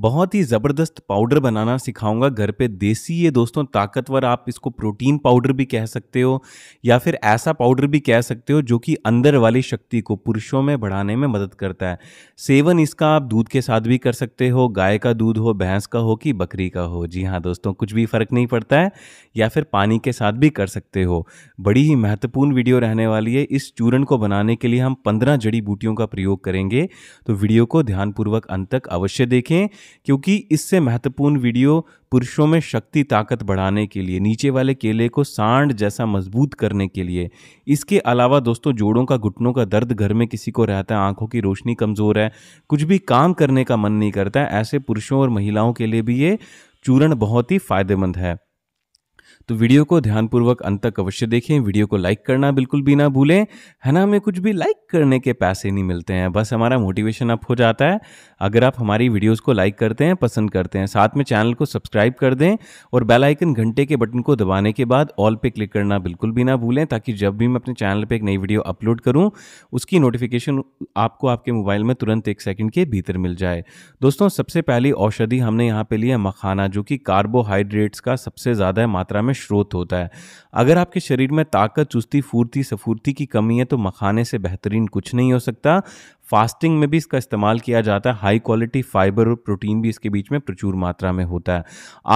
बहुत ही ज़बरदस्त पाउडर बनाना सिखाऊंगा घर पे देसी ये दोस्तों ताकतवर आप इसको प्रोटीन पाउडर भी कह सकते हो या फिर ऐसा पाउडर भी कह सकते हो जो कि अंदर वाली शक्ति को पुरुषों में बढ़ाने में मदद करता है सेवन इसका आप दूध के साथ भी कर सकते हो गाय का दूध हो भैंस का हो कि बकरी का हो जी हाँ दोस्तों कुछ भी फ़र्क नहीं पड़ता है या फिर पानी के साथ भी कर सकते हो बड़ी ही महत्वपूर्ण वीडियो रहने वाली है इस चूर्ण को बनाने के लिए हम पंद्रह जड़ी बूटियों का प्रयोग करेंगे तो वीडियो को ध्यानपूर्वक अंत तक अवश्य देखें क्योंकि इससे महत्वपूर्ण वीडियो पुरुषों में शक्ति ताकत बढ़ाने के लिए नीचे वाले केले को सांड जैसा मजबूत करने के लिए इसके अलावा दोस्तों जोड़ों का घुटनों का दर्द घर में किसी को रहता है आंखों की रोशनी कमज़ोर है कुछ भी काम करने का मन नहीं करता ऐसे पुरुषों और महिलाओं के लिए भी ये चूर्ण बहुत ही फायदेमंद है तो वीडियो को ध्यानपूर्वक अंत तक अवश्य देखें वीडियो को लाइक करना बिल्कुल भी ना भूलें है ना हमें कुछ भी लाइक करने के पैसे नहीं मिलते हैं बस हमारा मोटिवेशन अप हो जाता है अगर आप हमारी वीडियोज़ को लाइक करते हैं पसंद करते हैं साथ में चैनल को सब्सक्राइब कर दें और बेलाइकन घंटे के बटन को दबाने के बाद ऑल पे क्लिक करना बिल्कुल भी ना भूलें ताकि जब भी मैं अपने चैनल पर एक नई वीडियो अपलोड करूँ उसकी नोटिफिकेशन आपको आपके मोबाइल में तुरंत एक सेकेंड के भीतर मिल जाए दोस्तों सबसे पहली औषधि हमने यहाँ पे लिया मखाना जो कि कार्बोहाइड्रेट्स का सबसे ज़्यादा मात्रा में स्रोत होता है अगर आपके शरीर में ताकत चुस्ती फूर्ती सफूर्ती की कमी है तो मखाने से बेहतरीन कुछ नहीं हो सकता फास्टिंग में भी इसका इस्तेमाल किया जाता है हाई क्वालिटी फाइबर और प्रोटीन भी इसके बीच में प्रचुर मात्रा में होता है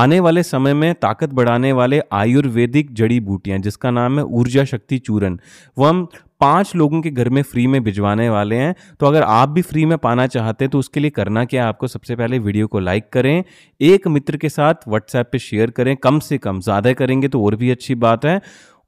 आने वाले समय में ताकत बढ़ाने वाले आयुर्वेदिक जड़ी बूटियाँ जिसका नाम है ऊर्जा शक्ति चूरन वो हम पांच लोगों के घर में फ्री में भिजवाने वाले हैं तो अगर आप भी फ्री में पाना चाहते हैं तो उसके लिए करना क्या आपको सबसे पहले वीडियो को लाइक करें एक मित्र के साथ व्हाट्सएप पे शेयर करें कम से कम ज़्यादा करेंगे तो और भी अच्छी बात है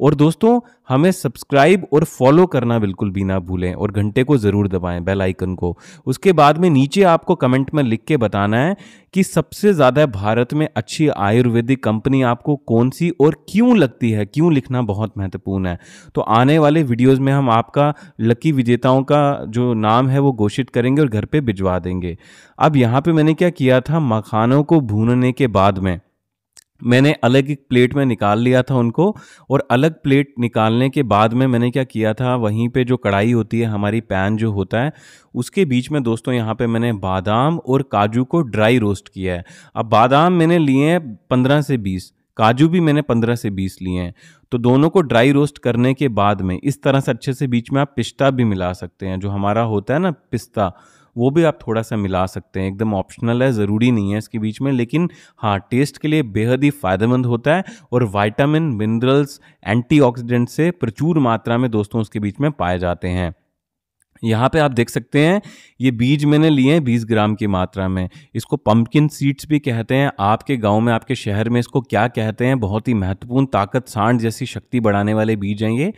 और दोस्तों हमें सब्सक्राइब और फॉलो करना बिल्कुल भी ना भूलें और घंटे को ज़रूर दबाएं बेल आइकन को उसके बाद में नीचे आपको कमेंट में लिख के बताना है कि सबसे ज़्यादा भारत में अच्छी आयुर्वेदिक कंपनी आपको कौन सी और क्यों लगती है क्यों लिखना बहुत महत्वपूर्ण है तो आने वाले वीडियोज़ में हम आपका लकी विजेताओं का जो नाम है वो घोषित करेंगे और घर पर भिजवा देंगे अब यहाँ पर मैंने क्या किया था मखानों को भूनने के बाद में मैंने अलग एक प्लेट में निकाल लिया था उनको और अलग प्लेट निकालने के बाद में मैंने क्या किया था वहीं पे जो कढ़ाई होती है हमारी पैन जो होता है उसके बीच में दोस्तों यहाँ पे मैंने बादाम और काजू को ड्राई रोस्ट किया है अब बादाम मैंने लिए हैं पंद्रह से बीस काजू भी मैंने पंद्रह से बीस लिए हैं तो दोनों को ड्राई रोस्ट करने के बाद में इस तरह से अच्छे से बीच में आप पिस्ता भी मिला सकते हैं जो हमारा होता है ना पिस्ता वो भी आप थोड़ा सा मिला सकते हैं एकदम ऑप्शनल है ज़रूरी नहीं है इसके बीच में लेकिन हाँ टेस्ट के लिए बेहद ही फ़ायदेमंद होता है और वाइटामिन मिनरल्स एंटीऑक्सीडेंट से प्रचुर मात्रा में दोस्तों उसके बीच में पाए जाते हैं यहाँ पे आप देख सकते हैं ये बीज मैंने लिए हैं बीस ग्राम की मात्रा में इसको पम्पकिन सीड्स भी कहते हैं आपके गांव में आपके शहर में इसको क्या कहते हैं बहुत ही महत्वपूर्ण ताकत सांड जैसी शक्ति बढ़ाने वाले बीज हैं ये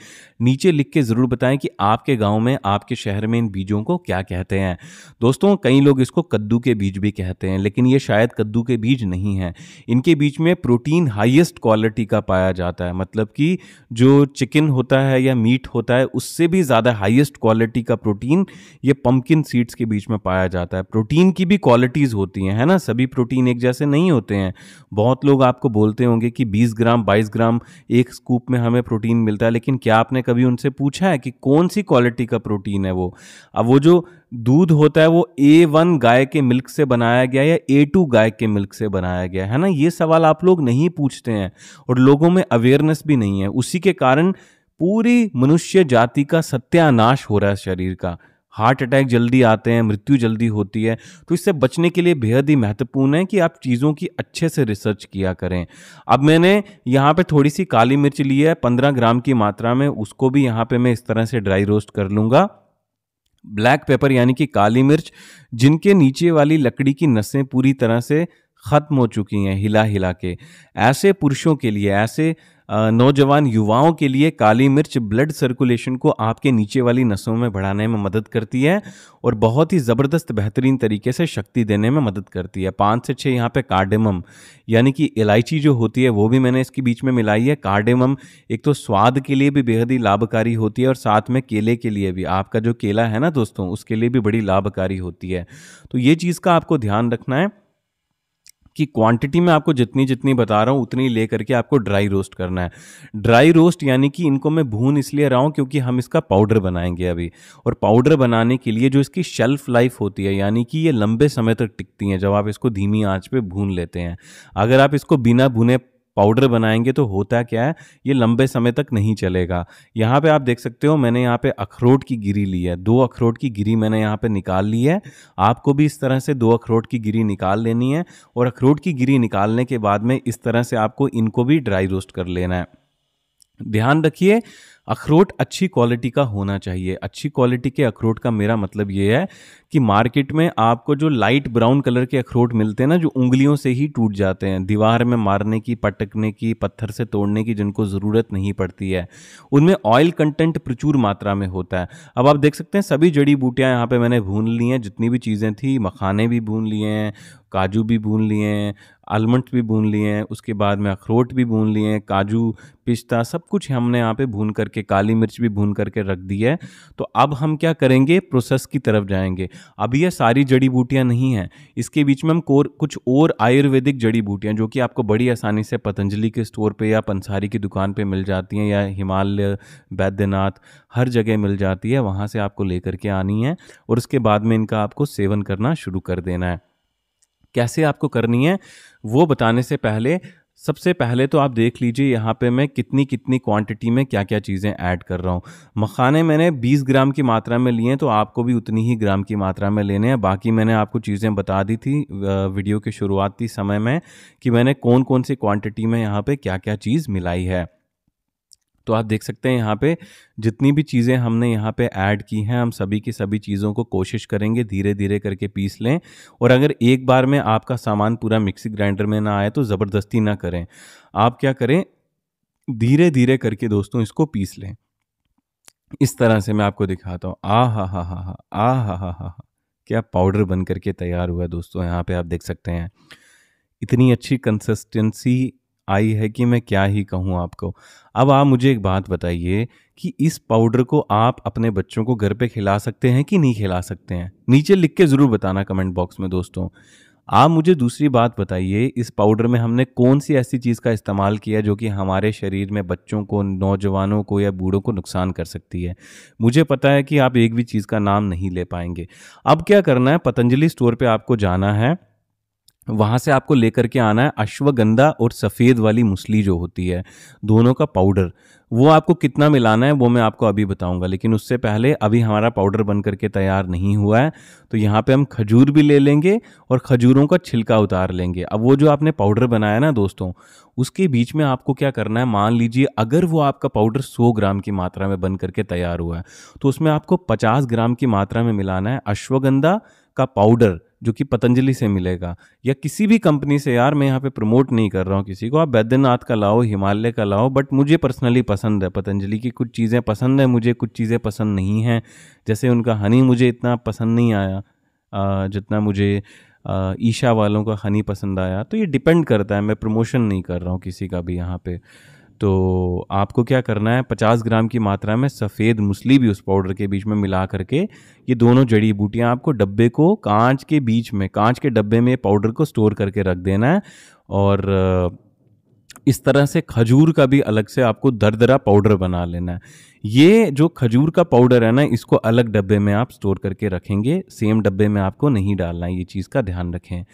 नीचे लिख के ज़रूर बताएं कि आपके गाँव में आपके शहर में इन बीजों को क्या कहते हैं दोस्तों कई लोग इसको कद्दू के बीज भी कहते हैं लेकिन ये शायद कद्दू के बीज नहीं हैं इनके बीच में प्रोटीन हाइएस्ट क्वालिटी का पाया जाता है मतलब कि जो चिकन होता है या मीट होता है उससे भी ज़्यादा हाइएस्ट क्वालिटी का प्रोटीन प्रोटीन ये पम्पकिन सीड्स के बीच में पाया जाता है प्रोटीन की भी क्वालिटीज़ होती हैं है ना सभी प्रोटीन एक जैसे नहीं होते हैं बहुत लोग आपको बोलते होंगे कि 20 ग्राम 22 ग्राम एक स्कूप में हमें प्रोटीन मिलता है लेकिन क्या आपने कभी उनसे पूछा है कि कौन सी क्वालिटी का प्रोटीन है वो अब वो जो दूध होता है वो ए वन गाय के मिल्क से बनाया गया या ए टू गाय के मिल्क से बनाया गया है ना ये सवाल आप लोग नहीं पूछते हैं और लोगों में अवेयरनेस भी नहीं है उसी के कारण पूरी मनुष्य जाति का सत्यानाश हो रहा है शरीर का हार्ट अटैक जल्दी आते हैं मृत्यु जल्दी होती है तो इससे बचने के लिए बेहद ही महत्वपूर्ण है कि आप चीज़ों की अच्छे से रिसर्च किया करें अब मैंने यहाँ पे थोड़ी सी काली मिर्च ली है पंद्रह ग्राम की मात्रा में उसको भी यहाँ पे मैं इस तरह से ड्राई रोस्ट कर लूँगा ब्लैक पेपर यानी कि काली मिर्च जिनके नीचे वाली लकड़ी की नसें पूरी तरह से ख़त्म हो चुकी हैं हिला हिला के ऐसे पुरुषों के लिए ऐसे नौजवान युवाओं के लिए काली मिर्च ब्लड सर्कुलेशन को आपके नीचे वाली नसों में बढ़ाने में मदद करती है और बहुत ही ज़बरदस्त बेहतरीन तरीके से शक्ति देने में मदद करती है पाँच से छः यहाँ पे कार्डेमम यानी कि इलायची जो होती है वो भी मैंने इसके बीच में मिलाई है कार्डेमम एक तो स्वाद के लिए भी बेहद ही लाभकारी होती है और साथ में केले के लिए भी आपका जो केला है ना दोस्तों उसके लिए भी बड़ी लाभकारी होती है तो ये चीज़ का आपको ध्यान रखना है कि क्वांटिटी में आपको जितनी जितनी बता रहा हूँ उतनी ले करके आपको ड्राई रोस्ट करना है ड्राई रोस्ट यानी कि इनको मैं भून इसलिए रहा हूँ क्योंकि हम इसका पाउडर बनाएंगे अभी और पाउडर बनाने के लिए जो इसकी शेल्फ लाइफ होती है यानी कि ये लंबे समय तक टिकती हैं जब आप इसको धीमी आँच पर भून लेते हैं अगर आप इसको बिना भुने पाउडर बनाएंगे तो होता क्या है ये लंबे समय तक नहीं चलेगा यहाँ पे आप देख सकते हो मैंने यहाँ पे अखरोट की गिरी ली है दो अखरोट की गिरी मैंने यहाँ पे निकाल ली है आपको भी इस तरह से दो अखरोट की गिरी निकाल लेनी है और अखरोट की गिरी निकालने के बाद में इस तरह से आपको इनको भी ड्राई रोस्ट कर लेना है ध्यान रखिए अखरोट अच्छी क्वालिटी का होना चाहिए अच्छी क्वालिटी के अखरोट का मेरा मतलब ये है कि मार्केट में आपको जो लाइट ब्राउन कलर के अखरोट मिलते हैं ना जो उंगलियों से ही टूट जाते हैं दीवार में मारने की पटकने की पत्थर से तोड़ने की जिनको ज़रूरत नहीं पड़ती है उनमें ऑयल कंटेंट प्रचुर मात्रा में होता है अब आप देख सकते हैं सभी जड़ी बूटियाँ यहाँ पर मैंने भून ली हैं जितनी भी चीज़ें थी मखाने भी भून लिए हैं काजू भी भून लिए हैं आलमंड भी भून लिए हैं उसके बाद में अखरोट भी भून लिए हैं काजू पिस्ता सब कुछ हमने यहाँ पे भून करके करके काली मिर्च भी भून करके रख दी है तो अब हम क्या करेंगे प्रोसेस की तरफ जाएंगे अभी यह सारी जड़ी बूटियाँ नहीं हैं इसके बीच में हम कोर कुछ और आयुर्वेदिक जड़ी बूटियाँ जो कि आपको बड़ी आसानी से पतंजलि के स्टोर पर या पंसारी की दुकान पर मिल जाती हैं या हिमालय वैद्यनाथ हर जगह मिल जाती है वहाँ से आपको ले करके आनी है और उसके बाद में इनका आपको सेवन करना शुरू कर देना है कैसे आपको करनी है वो बताने से पहले सबसे पहले तो आप देख लीजिए यहाँ पे मैं कितनी कितनी क्वांटिटी में क्या क्या चीज़ें ऐड कर रहा हूँ मखाने मैंने 20 ग्राम की मात्रा में लिए हैं तो आपको भी उतनी ही ग्राम की मात्रा में लेने हैं बाकी मैंने आपको चीज़ें बता दी थी वीडियो के शुरुआती समय में कि मैंने कौन कौन सी क्वांटिटी में यहाँ पे क्या क्या चीज़ मिलाई है तो आप देख सकते हैं यहाँ पे जितनी भी चीज़ें हमने यहाँ पे ऐड की हैं हम सभी की सभी चीज़ों को कोशिश करेंगे धीरे धीरे करके पीस लें और अगर एक बार में आपका सामान पूरा मिक्सी ग्राइंडर में ना आए तो ज़बरदस्ती ना करें आप क्या करें धीरे धीरे करके दोस्तों इसको पीस लें इस तरह से मैं आपको दिखाता हूँ आ हा हा हा हा आ हा हा हा क्या पाउडर बन करके तैयार हुआ दोस्तों यहाँ पे आप देख सकते हैं इतनी अच्छी कंसिस्टेंसी आई है कि मैं क्या ही कहूँ आपको अब आप मुझे एक बात बताइए कि इस पाउडर को आप अपने बच्चों को घर पे खिला सकते हैं कि नहीं खिला सकते हैं नीचे लिख के ज़रूर बताना कमेंट बॉक्स में दोस्तों आप मुझे दूसरी बात बताइए इस पाउडर में हमने कौन सी ऐसी चीज़ का इस्तेमाल किया जो कि हमारे शरीर में बच्चों को नौजवानों को या बूढ़ों को नुकसान कर सकती है मुझे पता है कि आप एक भी चीज़ का नाम नहीं ले पाएंगे अब क्या करना है पतंजलि स्टोर पे आपको जाना है वहाँ से आपको लेकर के आना है अश्वगंधा और सफ़ेद वाली मुसली जो होती है दोनों का पाउडर वो आपको कितना मिलाना है वो मैं आपको अभी बताऊंगा लेकिन उससे पहले अभी हमारा पाउडर बन करके तैयार नहीं हुआ है तो यहाँ पे हम खजूर भी ले लेंगे और खजूरों का छिलका उतार लेंगे अब वो जो आपने पाउडर बनाया ना दोस्तों उसके बीच में आपको क्या करना है मान लीजिए अगर वो आपका पाउडर 100 ग्राम की मात्रा में बन करके तैयार हुआ है तो उसमें आपको 50 ग्राम की मात्रा में मिलाना है अश्वगंधा का पाउडर जो कि पतंजलि से मिलेगा या किसी भी कंपनी से यार मैं यहाँ पे प्रमोट नहीं कर रहा हूँ किसी को आप बैद्यनाथ का लाओ हिमालय का लाओ बट मुझे पर्सनली पसंद है पतंजलि की कुछ चीज़ें पसंद है मुझे कुछ चीज़ें पसंद नहीं हैं जैसे उनका हनी मुझे इतना पसंद नहीं आया जितना मुझे ईशा वालों का हनी पसंद आया तो ये डिपेंड करता है मैं प्रमोशन नहीं कर रहा हूँ किसी का भी यहाँ पर तो आपको क्या करना है 50 ग्राम की मात्रा में सफ़ेद मुसली भी उस पाउडर के बीच में मिला करके ये दोनों जड़ी बूटियाँ आपको डब्बे को कांच के बीच में कांच के डब्बे में पाउडर को स्टोर करके रख देना है और इस तरह से खजूर का भी अलग से आपको दरदरा पाउडर बना लेना है ये जो खजूर का पाउडर है ना इसको अलग डब्बे में आप स्टोर करके रखेंगे सेम डब्बे में आपको नहीं डालना है ये चीज़ का ध्यान रखें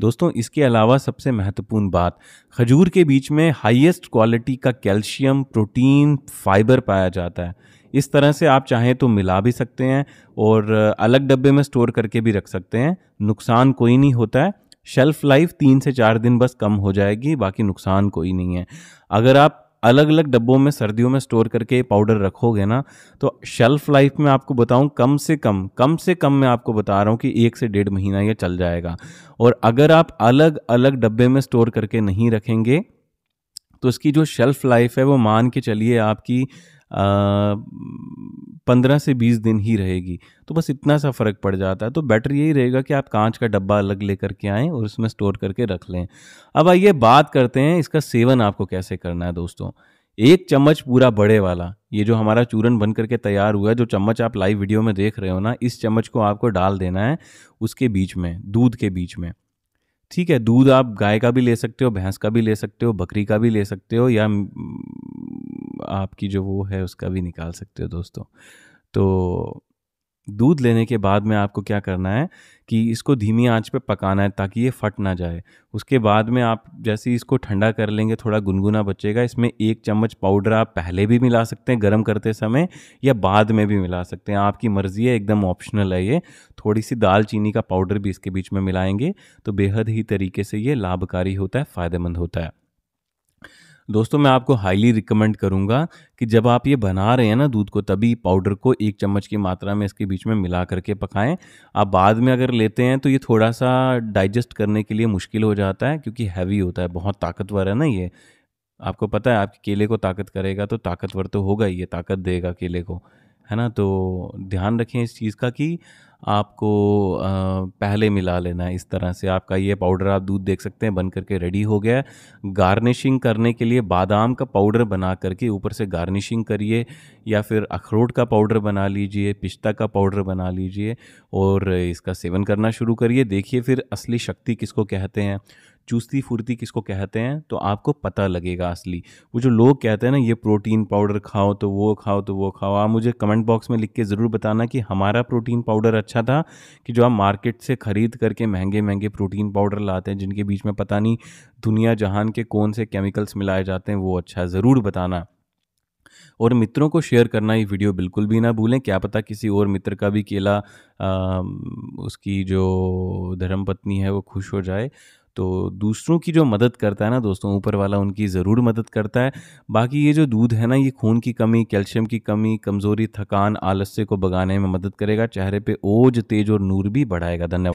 दोस्तों इसके अलावा सबसे महत्वपूर्ण बात खजूर के बीच में हाईएस्ट क्वालिटी का कैल्शियम प्रोटीन फाइबर पाया जाता है इस तरह से आप चाहें तो मिला भी सकते हैं और अलग डब्बे में स्टोर करके भी रख सकते हैं नुकसान कोई नहीं होता है शेल्फ़ लाइफ तीन से चार दिन बस कम हो जाएगी बाकी नुकसान कोई नहीं है अगर आप अलग अलग डब्बों में सर्दियों में स्टोर करके पाउडर रखोगे ना तो शेल्फ लाइफ में आपको बताऊँ कम से कम कम से कम मैं आपको बता रहा हूँ कि एक से डेढ़ महीना ये चल जाएगा और अगर आप अलग अलग डब्बे में स्टोर करके नहीं रखेंगे तो इसकी जो शेल्फ़ लाइफ है वो मान के चलिए आपकी पंद्रह से बीस दिन ही रहेगी तो बस इतना सा फ़र्क पड़ जाता है तो बेटर यही रहेगा कि आप कांच का डब्बा अलग ले करके आएँ और उसमें स्टोर करके रख लें अब आइए बात करते हैं इसका सेवन आपको कैसे करना है दोस्तों एक चम्मच पूरा बड़े वाला ये जो हमारा चूरन बन करके तैयार हुआ है जो चम्मच आप लाइव वीडियो में देख रहे हो ना इस चम्मच को आपको डाल देना है उसके बीच में दूध के बीच में ठीक है दूध आप गाय का भी ले सकते हो भैंस का भी ले सकते हो बकरी का भी ले सकते हो या आपकी जो वो है उसका भी निकाल सकते हो दोस्तों तो दूध लेने के बाद में आपको क्या करना है कि इसको धीमी आंच पे पकाना है ताकि ये फट ना जाए उसके बाद में आप जैसे इसको ठंडा कर लेंगे थोड़ा गुनगुना बचेगा इसमें एक चम्मच पाउडर आप पहले भी मिला सकते हैं गर्म करते समय या बाद में भी मिला सकते हैं आपकी मर्ज़ी है एकदम ऑप्शनल है ये थोड़ी सी दालचीनी का पाउडर भी इसके बीच में मिलाएंगे तो बेहद ही तरीके से ये लाभकारी होता है फ़ायदेमंद होता है दोस्तों मैं आपको हाईली रिकमेंड करूँगा कि जब आप ये बना रहे हैं ना दूध को तभी पाउडर को एक चम्मच की मात्रा में इसके बीच में मिला करके पकाएं आप बाद में अगर लेते हैं तो ये थोड़ा सा डाइजेस्ट करने के लिए मुश्किल हो जाता है क्योंकि हैवी होता है बहुत ताकतवर है ना ये आपको पता है आपके केले को ताकत करेगा तो ताकतवर तो होगा ही ये ताकत देगा केले को है ना तो ध्यान रखें इस चीज़ का कि आपको पहले मिला लेना है इस तरह से आपका ये पाउडर आप दूध देख सकते हैं बन करके रेडी हो गया गार्निशिंग करने के लिए बादाम का पाउडर बना करके ऊपर से गार्निशिंग करिए या फिर अखरोट का पाउडर बना लीजिए पिस्ता का पाउडर बना लीजिए और इसका सेवन करना शुरू करिए देखिए फिर असली शक्ति किसको कहते हैं चुस्ती फुर्ती किसको कहते हैं तो आपको पता लगेगा असली वो जो लोग कहते हैं ना ये प्रोटीन पाउडर खाओ तो वो खाओ तो वो खाओ आप मुझे कमेंट बॉक्स में लिख के ज़रूर बताना कि हमारा प्रोटीन पाउडर अच्छा था कि जो आप मार्केट से ख़रीद करके महंगे महंगे प्रोटीन पाउडर लाते हैं जिनके बीच में पता नहीं दुनिया जहान के कौन से केमिकल्स मिलाए जाते हैं वो अच्छा है ज़रूर बताना और मित्रों को शेयर करना ये वीडियो बिल्कुल भी ना भूलें क्या पता किसी और मित्र का भी केला आ, उसकी जो धर्म पत्नी है वो खुश हो जाए तो दूसरों की जो मदद करता है ना दोस्तों ऊपर वाला उनकी ज़रूर मदद करता है बाकी ये जो दूध है ना ये खून की कमी कैल्शियम की कमी कमज़ोरी थकान आलस्य को भगाने में मदद करेगा चेहरे पे ओज तेज और नूर भी बढ़ाएगा धन्यवाद